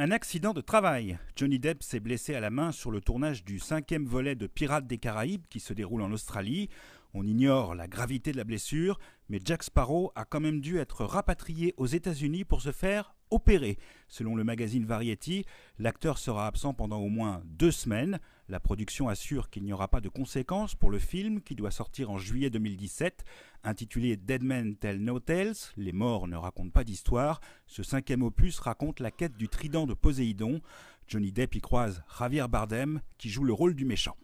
Un accident de travail. Johnny Depp s'est blessé à la main sur le tournage du cinquième volet de Pirates des Caraïbes qui se déroule en Australie. On ignore la gravité de la blessure, mais Jack Sparrow a quand même dû être rapatrié aux États-Unis pour se faire opéré. Selon le magazine Variety, l'acteur sera absent pendant au moins deux semaines. La production assure qu'il n'y aura pas de conséquences pour le film qui doit sortir en juillet 2017. Intitulé Dead Men Tell No Tales, Les morts ne racontent pas d'histoire, ce cinquième opus raconte la quête du trident de Poséidon. Johnny Depp y croise Javier Bardem qui joue le rôle du méchant.